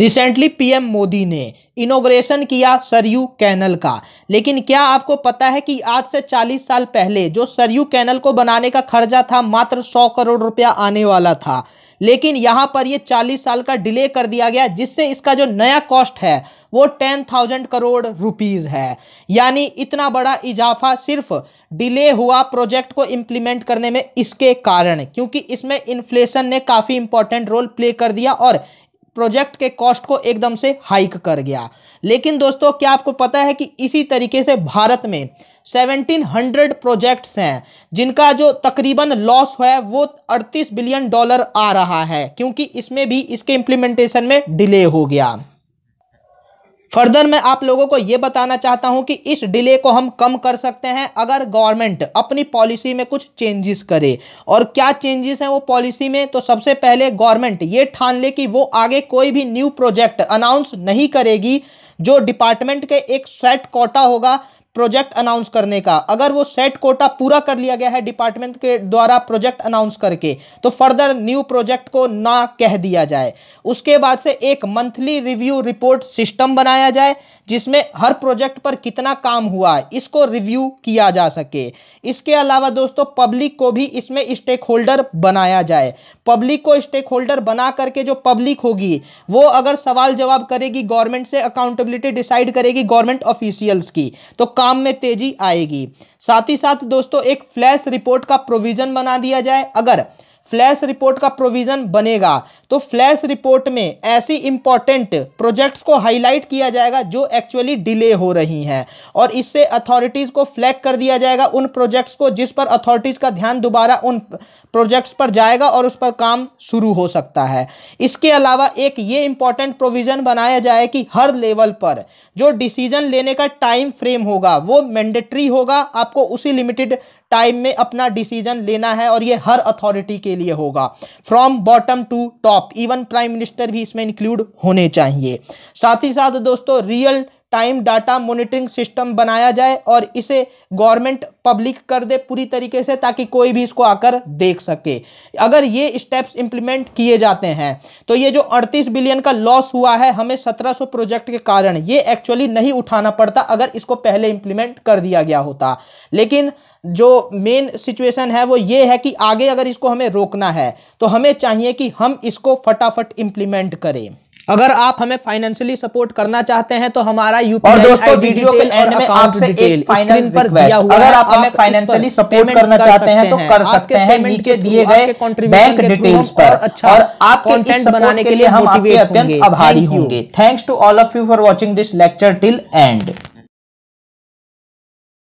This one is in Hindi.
रिसेंटली पीएम मोदी ने इनोग्रेशन किया सरयू कैनल का लेकिन क्या आपको पता है कि आज से 40 साल पहले जो सरयू कैनल को बनाने का खर्चा था मात्र 100 करोड़ रुपया आने वाला था लेकिन यहाँ पर ये 40 साल का डिले कर दिया गया जिससे इसका जो नया कॉस्ट है वो 10,000 करोड़ रुपीज़ है यानी इतना बड़ा इजाफा सिर्फ डिले हुआ प्रोजेक्ट को इम्प्लीमेंट करने में इसके कारण क्योंकि इसमें इन्फ्लेशन ने काफ़ी इंपॉर्टेंट रोल प्ले कर दिया और प्रोजेक्ट के कॉस्ट को एकदम से हाइक कर गया लेकिन दोस्तों क्या आपको पता है कि इसी तरीके से भारत में 1700 प्रोजेक्ट्स हैं जिनका जो तकरीबन लॉस है वो 38 बिलियन डॉलर आ रहा है क्योंकि इसमें भी इसके इम्प्लीमेंटेशन में डिले हो गया फर्दर मैं आप लोगों को यह बताना चाहता हूं कि इस डिले को हम कम कर सकते हैं अगर गवर्नमेंट अपनी पॉलिसी में कुछ चेंजेस करे और क्या चेंजेस हैं वो पॉलिसी में तो सबसे पहले गवर्नमेंट ये ठान ले कि वो आगे कोई भी न्यू प्रोजेक्ट अनाउंस नहीं करेगी जो डिपार्टमेंट के एक सेट कोटा होगा प्रोजेक्ट अनाउंस करने का अगर वो सेट कोटा पूरा कर लिया गया है डिपार्टमेंट के द्वारा प्रोजेक्ट अनाउंस करके तो फर्दर न्यू प्रोजेक्ट को ना कह दिया जाए उसके बाद से एक मंथली रिव्यू रिपोर्ट सिस्टम बनाया जाए जिसमें हर प्रोजेक्ट पर कितना काम हुआ इसको रिव्यू किया जा सके इसके अलावा दोस्तों पब्लिक को भी इसमें स्टेक होल्डर बनाया जाए पब्लिक को स्टेक होल्डर बना करके जो पब्लिक होगी वो अगर सवाल जवाब करेगी गवर्नमेंट से अकाउंटेबिलिटी डिसाइड करेगी गवर्नमेंट ऑफिशियल्स की तो काम में तेजी आएगी साथ ही साथ दोस्तों एक फ्लैश रिपोर्ट का प्रोविजन बना दिया जाए अगर फ्लैश रिपोर्ट का प्रोविज़न बनेगा तो फ्लैश रिपोर्ट में ऐसी इंपॉर्टेंट प्रोजेक्ट्स को हाईलाइट किया जाएगा जो एक्चुअली डिले हो रही हैं और इससे अथॉरिटीज़ को फ्लैग कर दिया जाएगा उन प्रोजेक्ट्स को जिस पर अथॉरिटीज़ का ध्यान दोबारा उन प्रोजेक्ट्स पर जाएगा और उस पर काम शुरू हो सकता है इसके अलावा एक ये इंपॉर्टेंट प्रोविज़न बनाया जाए कि हर लेवल पर जो डिसीजन लेने का टाइम फ्रेम होगा वो मैंडेटरी होगा आपको उसी लिमिटेड टाइम में अपना डिसीजन लेना है और ये हर अथॉरिटी के लिए होगा from bottom to top even prime minister भी इसमें इंक्लूड होने चाहिए साथ ही साथ दोस्तों real time data monitoring system बनाया जाए और इसे गवर्नमेंट पब्लिक कर दे पूरी तरीके से ताकि कोई भी इसको आकर देख सके अगर ये स्टेप्स इंप्लीमेंट किए जाते हैं तो ये जो 38 बिलियन का लॉस हुआ है हमें 1700 प्रोजेक्ट के कारण ये एक्चुअली नहीं उठाना पड़ता अगर इसको पहले इंप्लीमेंट कर दिया गया होता लेकिन जो मेन सिचुएशन है वो ये है कि आगे अगर इसको हमें रोकना है तो हमें चाहिए कि हम इसको फटाफट इंप्लीमेंट करें अगर आप हमें फाइनेंशियली सपोर्ट करना चाहते हैं तो हमारा और दोस्तों वीडियो के एंड में आपसे एक फाइनल पर दिया हुआ अगर आप हमें फाइनेंशियली सपोर्ट करना चाहते हैं तो कर सकते हैं नीचे दिए गए बैंक डिटेल्स पर और अच्छा आप कंटेंट बनाने के लिए हम आपके अत्यंत आभारी होंगे thanks to all of you for watching this lecture till and